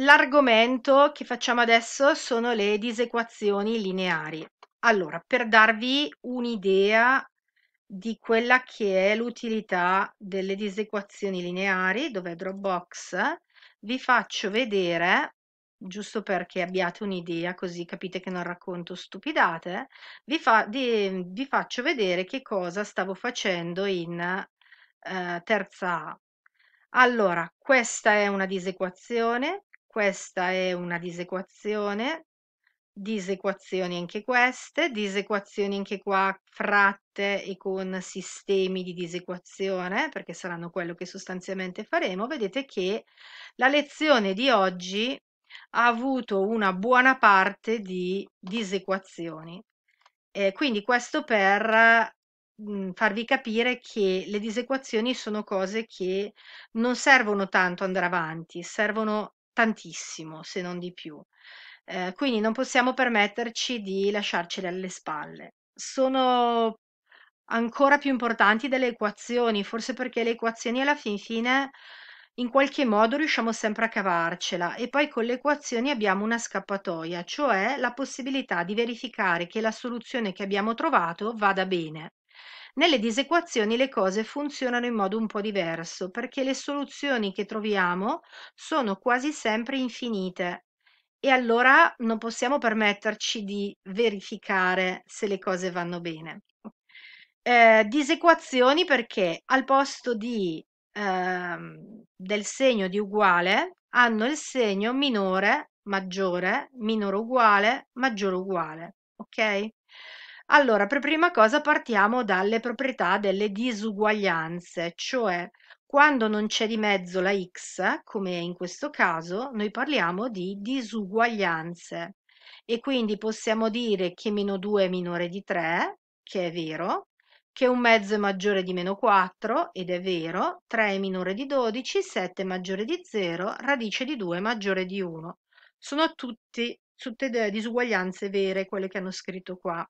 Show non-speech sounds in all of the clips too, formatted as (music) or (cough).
L'argomento che facciamo adesso sono le disequazioni lineari. Allora, per darvi un'idea di quella che è l'utilità delle disequazioni lineari, dove Dropbox, vi faccio vedere, giusto perché abbiate un'idea, così capite che non racconto stupidate, vi, fa, di, vi faccio vedere che cosa stavo facendo in eh, terza A. Allora, questa è una disequazione, questa è una disequazione, disequazioni anche queste, disequazioni anche qua fratte e con sistemi di disequazione, perché saranno quello che sostanzialmente faremo, vedete che la lezione di oggi ha avuto una buona parte di disequazioni. Eh, quindi questo per mh, mhmm, farvi capire che le disequazioni sono cose che non servono tanto andare avanti, servono tantissimo, se non di più. Eh, quindi non possiamo permetterci di lasciarcele alle spalle. Sono ancora più importanti delle equazioni, forse perché le equazioni alla fin fine in qualche modo riusciamo sempre a cavarcela e poi con le equazioni abbiamo una scappatoia, cioè la possibilità di verificare che la soluzione che abbiamo trovato vada bene. Nelle disequazioni le cose funzionano in modo un po' diverso perché le soluzioni che troviamo sono quasi sempre infinite e allora non possiamo permetterci di verificare se le cose vanno bene. Eh, disequazioni perché al posto di, ehm, del segno di uguale hanno il segno minore, maggiore, minore uguale, maggiore uguale. Ok? Allora, per prima cosa partiamo dalle proprietà delle disuguaglianze, cioè quando non c'è di mezzo la x, come in questo caso, noi parliamo di disuguaglianze e quindi possiamo dire che meno 2 è minore di 3, che è vero, che un mezzo è maggiore di meno 4, ed è vero, 3 è minore di 12, 7 è maggiore di 0, radice di 2 è maggiore di 1. Sono tutti, tutte disuguaglianze vere quelle che hanno scritto qua.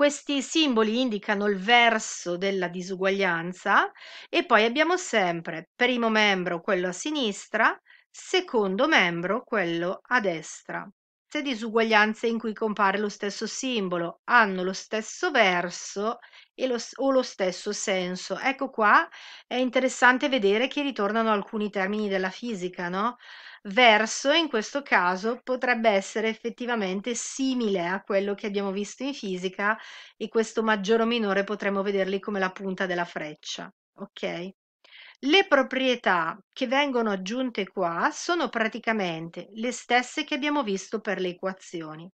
Questi simboli indicano il verso della disuguaglianza e poi abbiamo sempre primo membro quello a sinistra, secondo membro quello a destra. Se disuguaglianze in cui compare lo stesso simbolo hanno lo stesso verso e lo, o lo stesso senso. Ecco qua è interessante vedere che ritornano alcuni termini della fisica, no? verso in questo caso potrebbe essere effettivamente simile a quello che abbiamo visto in fisica e questo maggiore o minore potremmo vederli come la punta della freccia, ok? Le proprietà che vengono aggiunte qua sono praticamente le stesse che abbiamo visto per le equazioni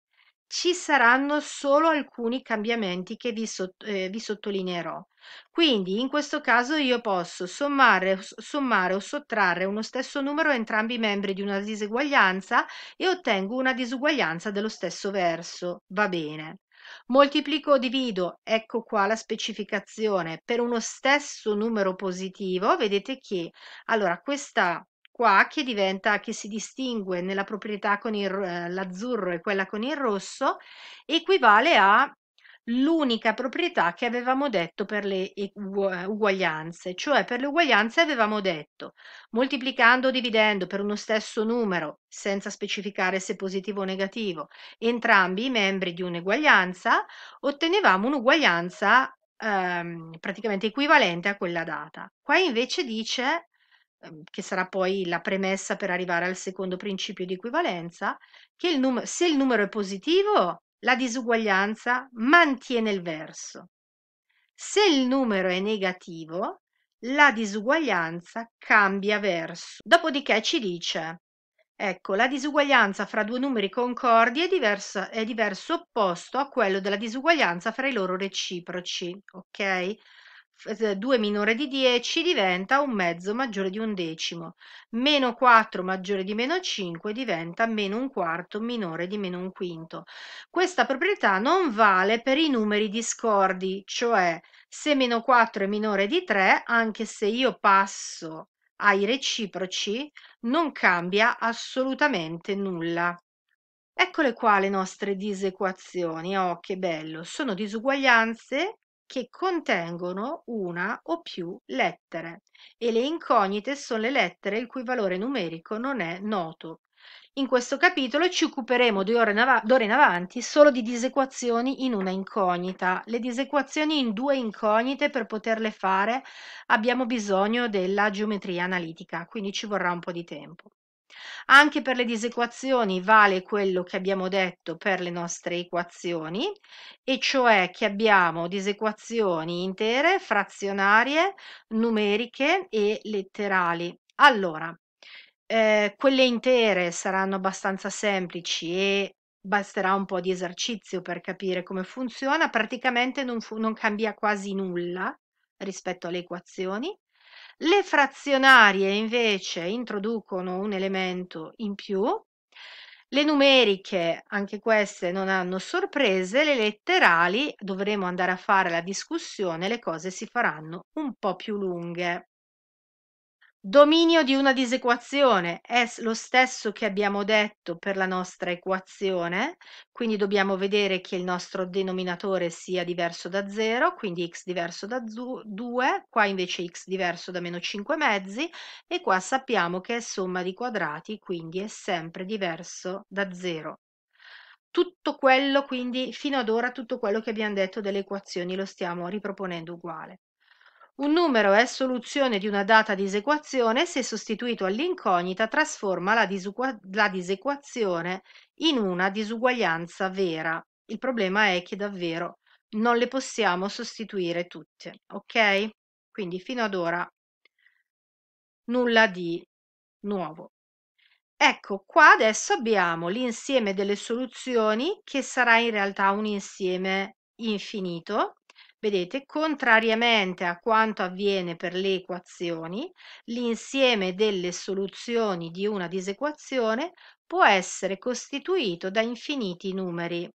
ci saranno solo alcuni cambiamenti che vi, sott eh, vi sottolineerò. Quindi in questo caso io posso sommare, sommare, o sottrarre uno stesso numero a entrambi i membri di una diseguaglianza e ottengo una disuguaglianza dello stesso verso. Va bene. Moltiplico o divido, ecco qua la specificazione, per uno stesso numero positivo, vedete che allora questa qua che diventa che si distingue nella proprietà con il, eh, l'azzurro e quella con il rosso equivale a l'unica proprietà che avevamo detto per le eh, uguaglianze, cioè per le uguaglianze avevamo detto moltiplicando o dividendo per uno stesso numero, senza specificare se positivo o negativo, entrambi i membri di un'eguaglianza, ottenevamo un'uguaglianza ehm, praticamente equivalente a quella data. Qua invece dice Mhmm, che sarà poi la premessa per arrivare al secondo principio di equivalenza, che il num- se il numero è positivo, la disuguaglianza mantiene il verso. Se il numero è negativo, la disuguaglianza cambia verso. Dopodiché ci dice, ecco, la disuguaglianza fra due numeri concordi è diverso, è diverso opposto a quello della disuguaglianza fra i loro reciproci, ok? 2 eh, minore di 10 diventa un mezzo maggiore di un decimo, meno 4 maggiore di meno 5 diventa meno un quarto minore di meno un quinto. Questa proprietà non vale per i numeri discordi, cioè se meno 4 è minore di 3, anche se io passo ai reciproci, non cambia assolutamente nulla. Eccole qua le nostre disequazioni, oh che bello, sono disuguaglianze che contengono una o più lettere e le incognite sono le lettere il cui valore numerico non è noto. In questo capitolo ci occuperemo d'ora in, avanti solo di disequazioni in una incognita. Le disequazioni in due incognite per poterle fare abbiamo bisogno della geometria analitica, quindi ci vorrà un po' di tempo. Anche per le disequazioni vale quello che abbiamo detto per le nostre equazioni, e cioè che abbiamo disequazioni intere, frazionarie, numeriche e letterali. Allora, eh, quelle intere saranno abbastanza semplici e basterà un po' di esercizio per capire come funziona, praticamente non, fu- non cambia quasi nulla rispetto alle equazioni. Le frazionarie invece introducono un elemento in più. Le numeriche, anche queste non hanno sorprese, le letterali dovremo andare a fare la discussione, le cose si faranno un po' più lunghe. Dominio di una disequazione è lo stesso che abbiamo detto per la nostra equazione, quindi dobbiamo vedere che il nostro denominatore sia diverso da 0, quindi x diverso da 2, qua invece x diverso da meno 5 mezzi e qua sappiamo che è somma di quadrati, quindi è sempre diverso da 0. Tutto quello, quindi fino ad ora tutto quello che abbiamo detto delle equazioni lo stiamo riproponendo uguale. Un numero è soluzione di una data disequazione se sostituito all'incognita trasforma la, la, disequazione in una disuguaglianza vera. Il problema è che davvero non le possiamo sostituire tutte, ok? Quindi fino ad ora nulla di nuovo. Ecco, qua adesso abbiamo l'insieme delle soluzioni che sarà in realtà un insieme infinito Vedete, contrariamente a quanto avviene per le equazioni, l'insieme delle soluzioni di una disequazione può essere costituito da infiniti numeri.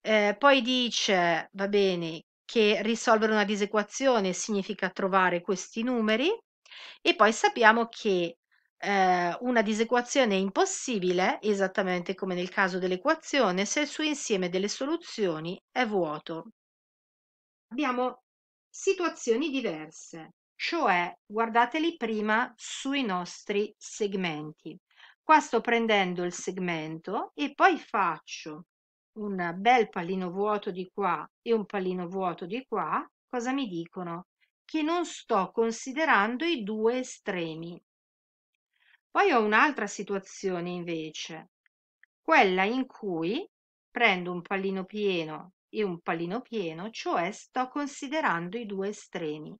Eh, poi dice, va bene, che risolvere una disequazione significa trovare questi numeri e poi sappiamo che eh, una disequazione è impossibile, esattamente come nel caso dell'equazione, se il suo insieme delle soluzioni è vuoto abbiamo situazioni diverse, cioè guardateli prima sui nostri segmenti. Qua sto prendendo il segmento e poi faccio un bel pallino vuoto di qua e un pallino vuoto di qua, cosa mi dicono? Che non sto considerando i due estremi. Poi ho un'altra situazione invece, quella in cui prendo un pallino pieno e un pallino pieno, cioè sto considerando i due estremi.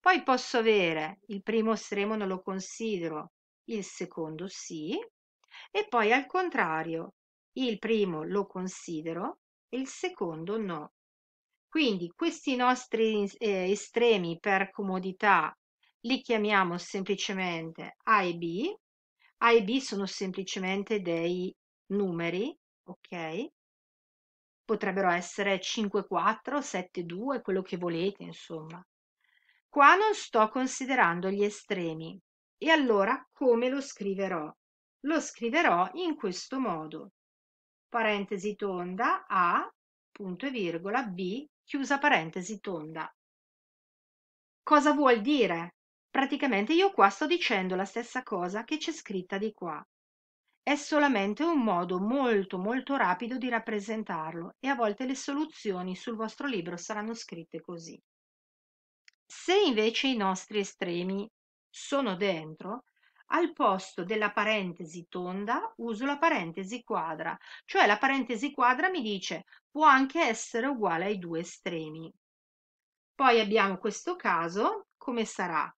Poi posso avere il primo estremo non lo considero, il secondo sì, e poi al contrario, il primo lo considero e il secondo no. Quindi questi nostri eh, estremi per comodità li chiamiamo semplicemente A e B. A e B sono semplicemente dei numeri, ok? potrebbero essere 5-4, 7-2, quello che volete, insomma. Qua non sto considerando gli estremi. E allora come lo scriverò? Lo scriverò in questo modo. Parentesi tonda A, punto e virgola, B, chiusa parentesi tonda. Cosa vuol dire? Praticamente io qua sto dicendo la stessa cosa che c'è scritta di qua. È solamente un modo molto molto rapido di rappresentarlo e a volte le soluzioni sul vostro libro saranno scritte così. Se invece i nostri estremi sono dentro, al posto della parentesi tonda uso la parentesi quadra, cioè la parentesi quadra mi dice può anche essere uguale ai due estremi. Poi abbiamo questo caso, come sarà?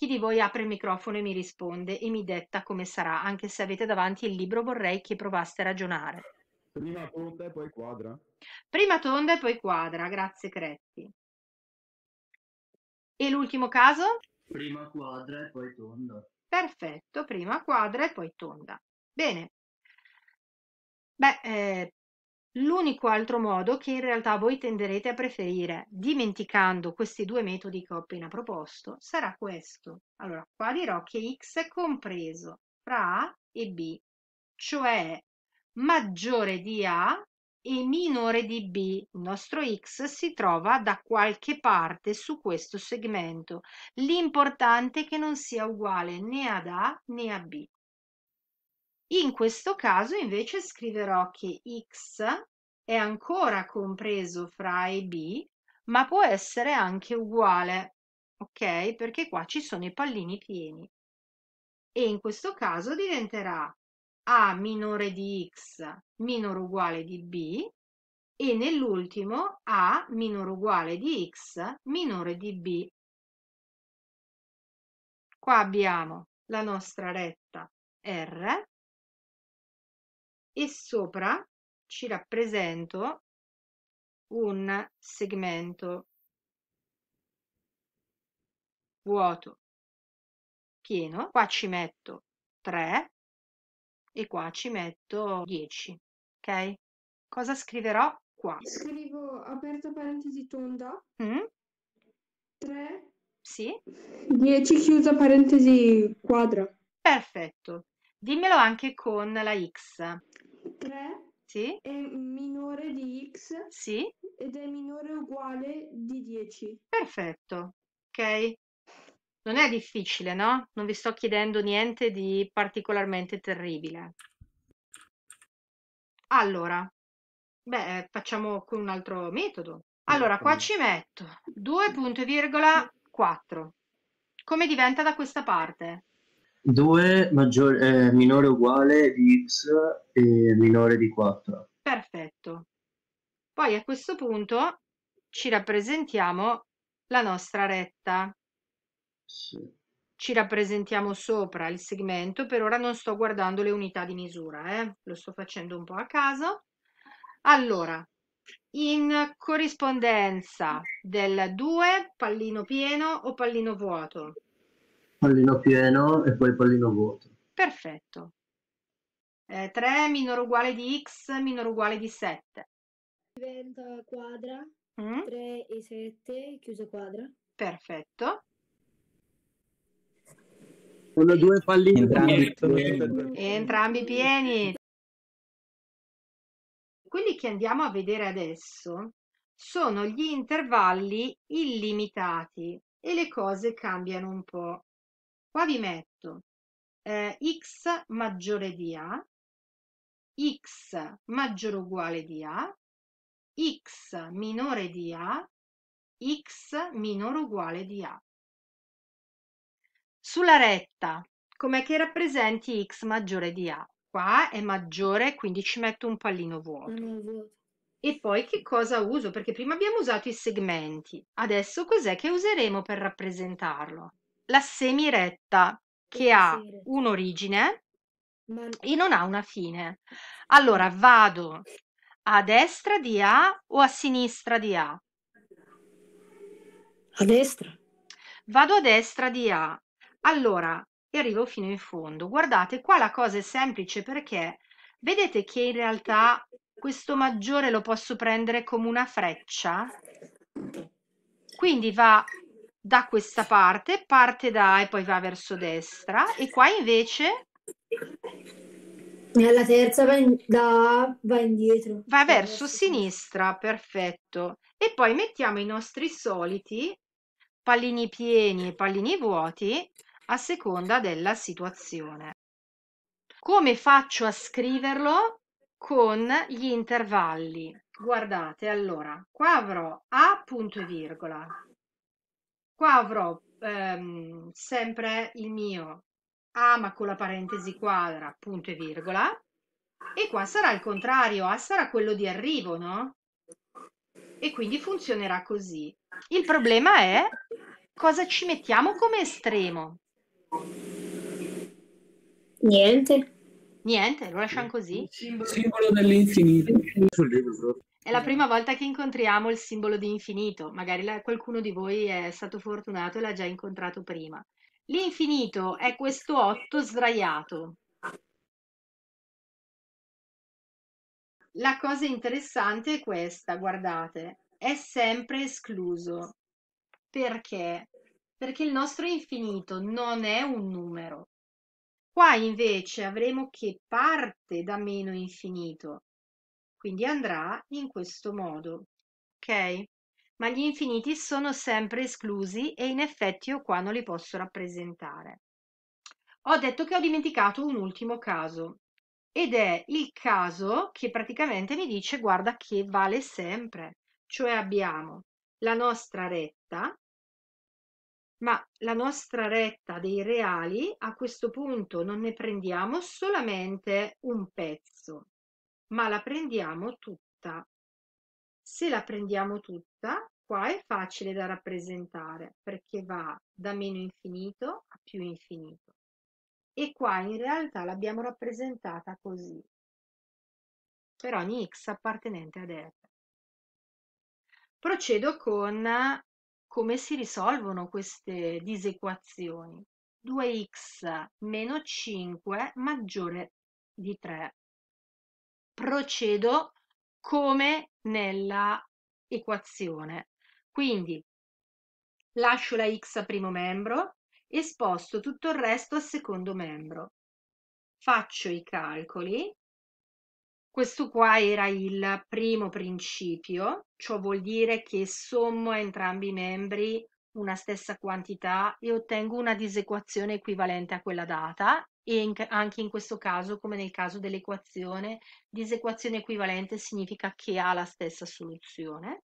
Chi di voi apre il microfono e mi risponde e mi detta come sarà, anche se avete davanti il libro vorrei che provaste a ragionare. Prima tonda e poi quadra. Prima tonda e poi quadra, grazie Cretti. E l'ultimo caso? Prima quadra e poi tonda. Perfetto, prima quadra e poi tonda. Bene. Beh, eh, L'unico altro modo che in realtà voi tenderete a preferire, dimenticando questi due metodi che ho appena proposto, sarà questo. Allora, qua dirò che x è compreso fra A e B, cioè maggiore di A e minore di B. Il nostro x si trova da qualche parte su questo segmento. L'importante è che non sia uguale né ad A né a B. In questo caso invece scriverò che x è ancora compreso fra a e b, ma può essere anche uguale, ok? Perché qua ci sono i pallini pieni. E in questo caso diventerà a minore di x minore uguale di b e nell'ultimo a minore uguale di x minore di b. Qua abbiamo la nostra retta r e sopra ci rappresento un segmento vuoto pieno, qua ci metto 3 e qua ci metto 10, ok? Cosa scriverò qua? Scrivo aperta parentesi tonda mm? 3 sì? 10 chiusa parentesi quadra. Perfetto. Dimmelo anche con la X. 3 sì. è minore di x sì. ed è minore o uguale di 10. Perfetto, ok. Non è difficile, no? Non vi sto chiedendo niente di particolarmente terribile. Allora, beh, facciamo con un altro metodo. Allora, qua ci metto 2.4. Come diventa da questa parte? 2 maggiore, eh, minore o uguale di x e minore di 4. Perfetto. Poi a questo punto ci rappresentiamo la nostra retta. Sì. Ci rappresentiamo sopra il segmento, per ora non sto guardando le unità di misura, eh? lo sto facendo un po' a caso. Allora, in corrispondenza del 2, pallino pieno o pallino vuoto? pallino pieno e poi pallino vuoto. Perfetto. Eh, 3 minore uguale di x minore uguale di 7. Diventa quadra. Mm? 3 e 7 chiuso quadra. Perfetto. Sono due pallini entrambi pieni. Entrambi pieni. Quelli che andiamo a vedere adesso sono gli intervalli illimitati e le cose cambiano un po'. Qua vi metto eh, x maggiore di a, x maggiore o uguale di a, x minore di a, x minore o uguale di a. Sulla retta, com'è che rappresenti x maggiore di a? Qua è maggiore, quindi ci metto un pallino vuoto. Ah, e poi che cosa uso? Perché prima abbiamo usato i segmenti, adesso cos'è che useremo per rappresentarlo? la semiretta che ha un'origine e non ha una fine. Allora vado a destra di A o a sinistra di A? A destra. Vado a destra di A. Allora, e arrivo fino in fondo. Guardate, qua la cosa è semplice perché vedete che in realtà questo maggiore lo posso prendere come una freccia? Quindi va da questa parte, parte da e poi va verso destra e qua invece nella terza va, in, da, va indietro. Va verso, verso sinistra, perfetto. E poi mettiamo i nostri soliti pallini pieni e pallini vuoti a seconda della situazione. Come faccio a scriverlo? Con gli intervalli. Guardate, allora, qua avrò A punto e virgola, Qua avrò ehm, sempre il mio A ma con la parentesi quadra, punto e virgola, e qua sarà il contrario, A sarà quello di arrivo, no? E quindi funzionerà così. Il problema è cosa ci mettiamo come estremo. Niente. Niente, lo lasciamo così. Il simbolo dell'infinito. È la prima volta che incontriamo il simbolo di infinito, magari la- qualcuno di voi è stato fortunato e l'ha già incontrato prima. L'infinito è questo 8 sdraiato. La cosa interessante è questa, guardate, è sempre escluso. Perché? Perché il nostro infinito non è un numero. Qua invece avremo che parte da meno infinito quindi andrà in questo modo. Ok? Ma gli infiniti sono sempre esclusi e in effetti io qua non li posso rappresentare. Ho detto che ho dimenticato un ultimo caso ed è il caso che praticamente mi dice guarda che vale sempre, cioè abbiamo la nostra retta, ma la nostra retta dei reali a questo punto non ne prendiamo solamente un pezzo, ma la prendiamo tutta. Se la prendiamo tutta, qua è facile da rappresentare perché va da meno infinito a più infinito. E qua in realtà l'abbiamo rappresentata così, per ogni x appartenente ad f. Procedo con come si risolvono queste disequazioni. 2x meno 5 maggiore di 3 procedo come nella equazione. Quindi lascio la x a primo membro e sposto tutto il resto al secondo membro. Faccio i calcoli. Questo qua era il primo principio, ciò vuol dire che sommo a entrambi i membri una stessa quantità e ottengo una disequazione equivalente a quella data e in, anche in questo caso, come nel caso dell'equazione, disequazione equivalente significa che ha la stessa soluzione.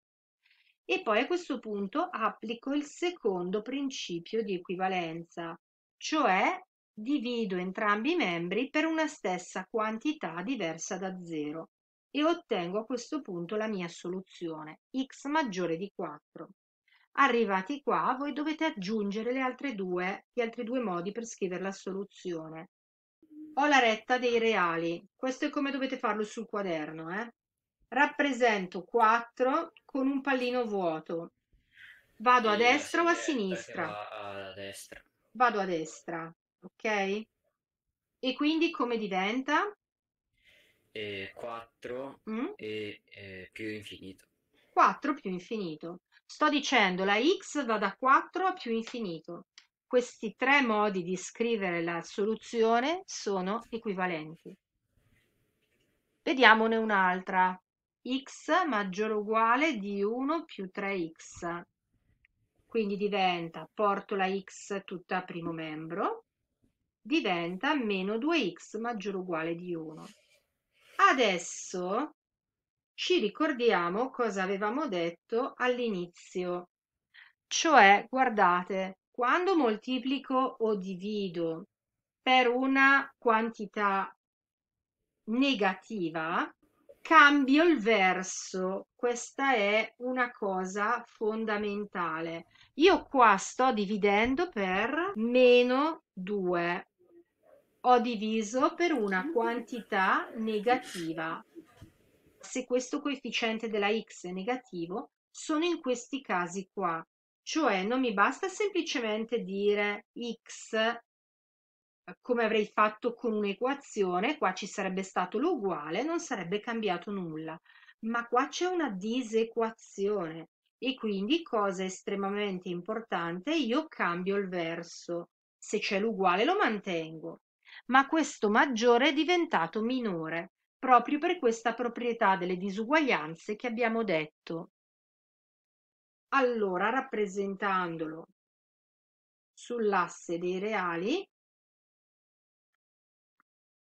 E poi a questo punto applico il secondo principio di equivalenza, cioè divido entrambi i membri per una stessa quantità diversa da 0 e ottengo a questo punto la mia soluzione, x maggiore di 4. Arrivati qua voi dovete aggiungere le altre due, gli altri due modi per scrivere la soluzione. Ho la retta dei reali, questo è come dovete farlo sul quaderno. Eh? Rappresento 4 con un pallino vuoto. Vado a destra o a sinistra? A destra. Vado a destra, ok? E quindi come diventa? Eh, 4 mm? e eh, più infinito. 4 più infinito. Sto dicendo la x va da 4 a più infinito. Questi tre modi di scrivere la soluzione sono equivalenti. Vediamone un'altra. x maggiore o uguale di 1 più 3x. Quindi diventa, porto la x tutta a primo membro, diventa meno 2x maggiore o uguale di 1. Adesso ci ricordiamo cosa avevamo detto all'inizio. Cioè, guardate, quando moltiplico o divido per una quantità negativa, cambio il verso. Questa è una cosa fondamentale. Io qua sto dividendo per meno 2. Ho diviso per una quantità negativa se questo coefficiente della x è negativo, sono in questi casi qua. Cioè non mi basta semplicemente dire x come avrei fatto con un'equazione, qua ci sarebbe stato l'uguale, non sarebbe cambiato nulla. Ma qua c'è una disequazione e quindi, cosa estremamente importante, io cambio il verso. Se c'è l'uguale lo mantengo, ma questo maggiore è diventato minore proprio per questa proprietà delle disuguaglianze che abbiamo detto. Allora, rappresentandolo sull'asse dei reali,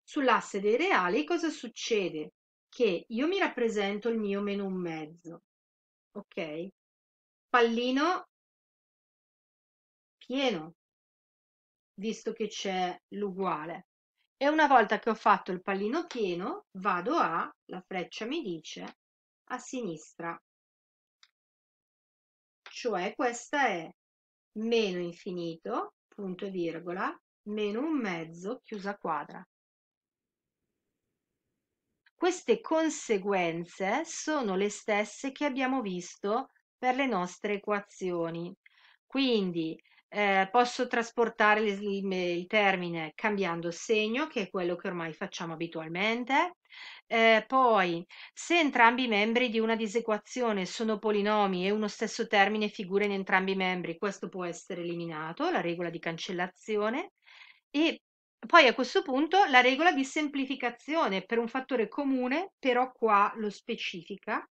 sull'asse dei reali cosa succede? Che io mi rappresento il mio meno un mezzo, ok? Pallino pieno, visto che c'è l'uguale e una volta che ho fatto il pallino pieno vado a, la freccia mi dice, a sinistra. Cioè questa è meno infinito, punto e virgola, meno un mezzo, chiusa quadra. Queste conseguenze sono le stesse che abbiamo visto per le nostre equazioni. Quindi eh, posso trasportare il, il, termine cambiando segno, che è quello che ormai facciamo abitualmente. Eh, poi, se entrambi i membri di una disequazione sono polinomi e uno stesso termine figura in entrambi i membri, questo può essere eliminato, la regola di cancellazione. E poi a questo punto la regola di semplificazione per un fattore comune, però qua lo specifica,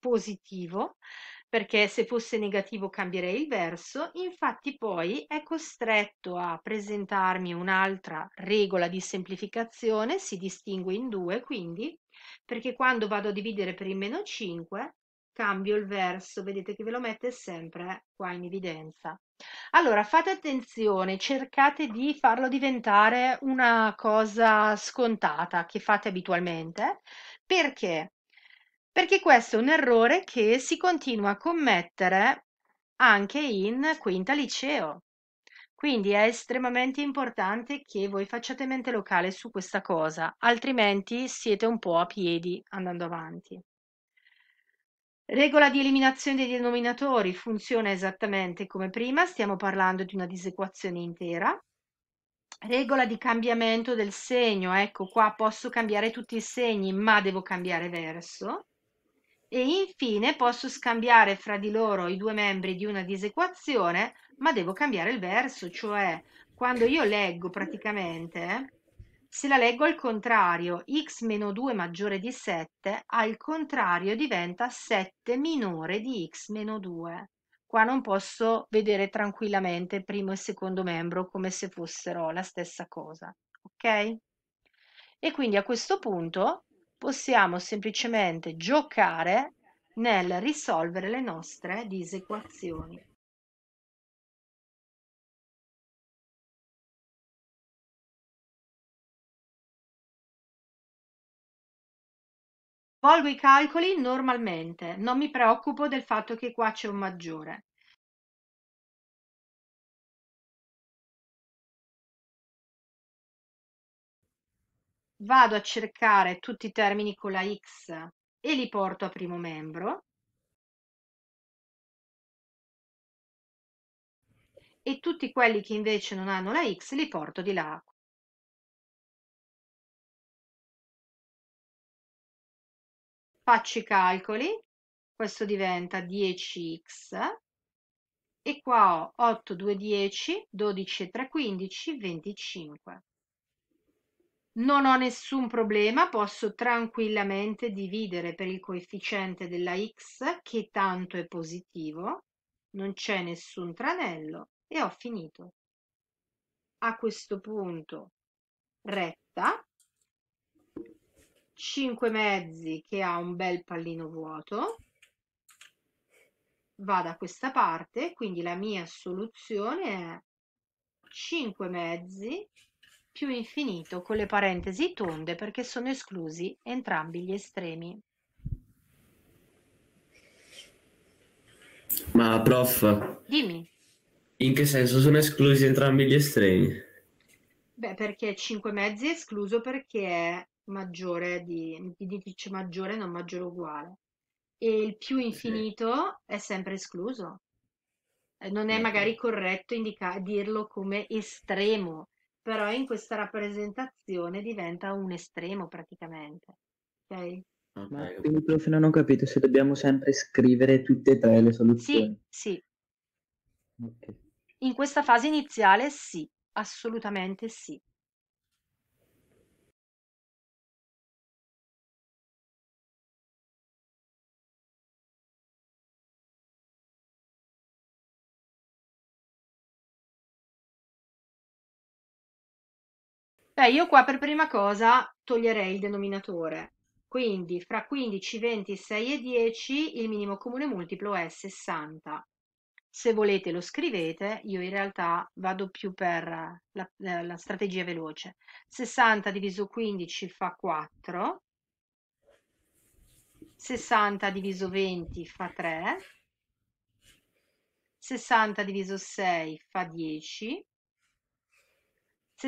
positivo, perché se fosse negativo cambierei il verso, infatti poi è costretto a presentarmi un'altra regola di semplificazione, si distingue in due quindi, perché quando vado a dividere per il meno 5 cambio il verso, vedete che ve lo mette sempre qua in evidenza. Allora fate attenzione, cercate di farlo diventare una cosa scontata che fate abitualmente, perché perché questo è un errore che si continua a commettere anche in quinta liceo. Quindi è estremamente importante che voi facciate mente locale su questa cosa, altrimenti siete un po' a piedi andando avanti. Regola di eliminazione dei denominatori funziona esattamente come prima, stiamo parlando di una disequazione intera. Regola di cambiamento del segno, ecco qua posso cambiare tutti i segni, ma devo cambiare verso e infine posso scambiare fra di loro i due membri di una disequazione, ma devo cambiare il verso, cioè quando io leggo praticamente, se la leggo al contrario, x meno 2 maggiore di 7, al contrario diventa 7 minore di x meno 2. Qua non posso vedere tranquillamente il primo e il secondo membro come se fossero la stessa cosa, ok? E quindi a questo punto possiamo semplicemente giocare nel risolvere le nostre disequazioni. Volgo i calcoli normalmente, non mi preoccupo del fatto che qua c'è un maggiore. vado a cercare tutti i termini con la X e li porto a primo membro e tutti quelli che invece non hanno la X li porto di là. Faccio i calcoli, questo diventa 10x e qua ho 8, 2, 10, 12, 3, 15, 25. Non ho nessun problema, posso tranquillamente dividere per il coefficiente della x, che tanto è positivo, non c'è nessun tranello e ho finito. A questo punto retta, 5 mezzi che ha un bel pallino vuoto, va da questa parte, quindi la mia soluzione è 5 mezzi più infinito con le parentesi tonde perché sono esclusi entrambi gli estremi. Ma prof, dimmi. In che senso sono esclusi entrambi gli estremi? Beh, perché 5 mezzi è escluso perché è maggiore di, di, di maggiore, non maggiore uguale. E il più infinito è sempre escluso. Eh, non è magari corretto indica- dirlo come estremo, però in questa rappresentazione diventa un estremo praticamente. Ok? Ma quindi prof non ho capito se dobbiamo sempre scrivere tutte e tre le soluzioni. Sì, sì. Okay. In questa fase iniziale sì, assolutamente sì. Cioè io qua per prima cosa toglierei il denominatore. Quindi fra 15, 26 e 10 il minimo comune multiplo è 60. Se volete lo scrivete, io in realtà vado più per la, eh, la strategia veloce. 60 diviso 15 fa 4, 60 diviso 20 fa 3, 60 diviso 6 fa 10,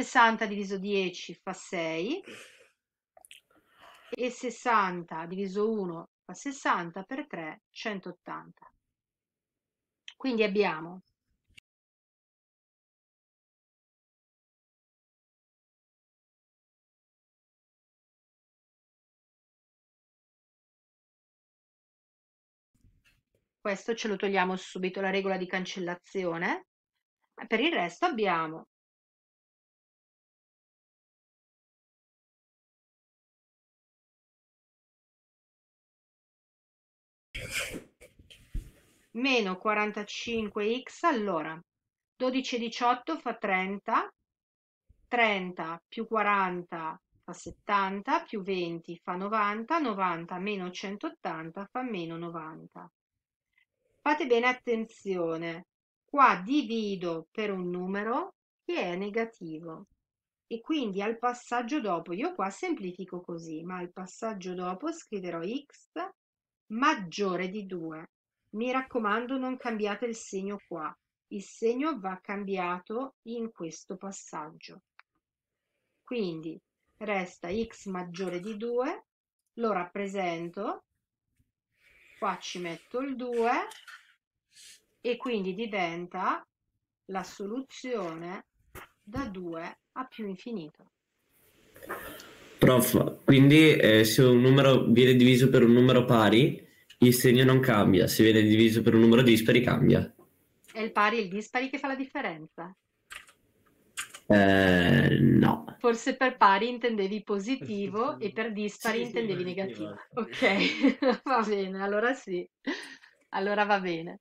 60 diviso 10 fa 6 e 60 diviso 1 fa 60 per 3, 180. Quindi abbiamo questo ce lo togliamo subito, la regola di cancellazione. Per il resto abbiamo meno 45x all'ora. 12 18 fa 30, 30 più 40 fa 70, più 20 fa 90, 90 meno 180 fa meno 90. Fate bene attenzione, qua divido per un numero che è negativo e quindi al passaggio dopo, io qua semplifico così, ma al passaggio dopo scriverò x maggiore di 2. Mi raccomando non cambiate il segno qua, il segno va cambiato in questo passaggio. Quindi resta x maggiore di 2, lo rappresento, qua ci metto il 2 e quindi diventa la soluzione da 2 a più infinito. Prof, quindi eh, se un numero viene diviso per un numero pari, il segno non cambia, se viene diviso per un numero dispari cambia. È il pari e il dispari che fa la differenza? Eh, no. Forse per pari intendevi positivo e per dispari sì, intendevi sì, negativo. ok, (laughs) va bene, allora sì. Allora va bene.